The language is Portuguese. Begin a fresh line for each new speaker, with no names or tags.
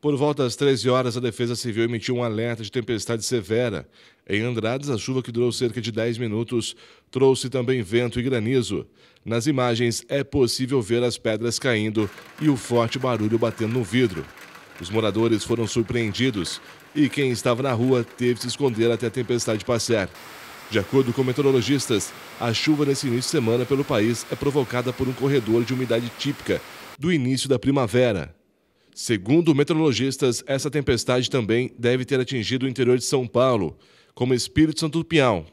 Por volta das 13 horas, a Defesa Civil emitiu um alerta de tempestade severa. Em Andrades, a chuva que durou cerca de 10 minutos trouxe também vento e granizo. Nas imagens, é possível ver as pedras caindo e o forte barulho batendo no vidro. Os moradores foram surpreendidos e quem estava na rua teve que se esconder até a tempestade passar. De acordo com meteorologistas, a chuva nesse início de semana pelo país é provocada por um corredor de umidade típica do início da primavera. Segundo meteorologistas, essa tempestade também deve ter atingido o interior de São Paulo, como Espírito Santo do Piau,